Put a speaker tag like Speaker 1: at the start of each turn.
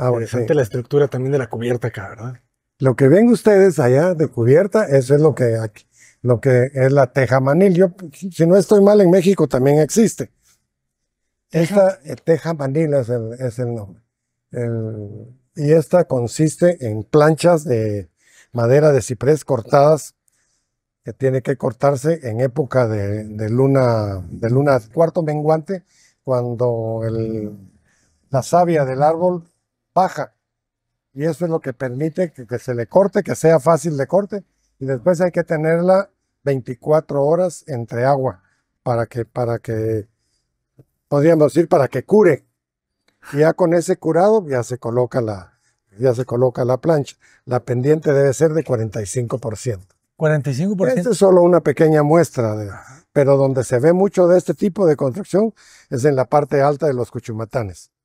Speaker 1: Ah, Interesante la estructura también de la cubierta acá, ¿verdad?
Speaker 2: Lo que ven ustedes allá de cubierta, eso es lo que, aquí, lo que es la tejamanil. Yo, si no estoy mal, en México también existe. Esta eh, teja es el, es el nombre. y esta consiste en planchas de madera de ciprés cortadas que tiene que cortarse en época de, luna, de luna cuarto menguante, cuando la savia del árbol baja, Y eso es lo que permite que, se le corte, que sea fácil de corte. Y después hay que tenerla 24 horas entre agua para que, para que, podríamos decir, para que cure. Y ya con ese curado ya se coloca la, ya se coloca la plancha. La pendiente debe ser de 45%. 45%. Esta es solo una pequeña muestra, pero donde se ve mucho de este tipo de construcción es en la parte alta de los cuchumatanes.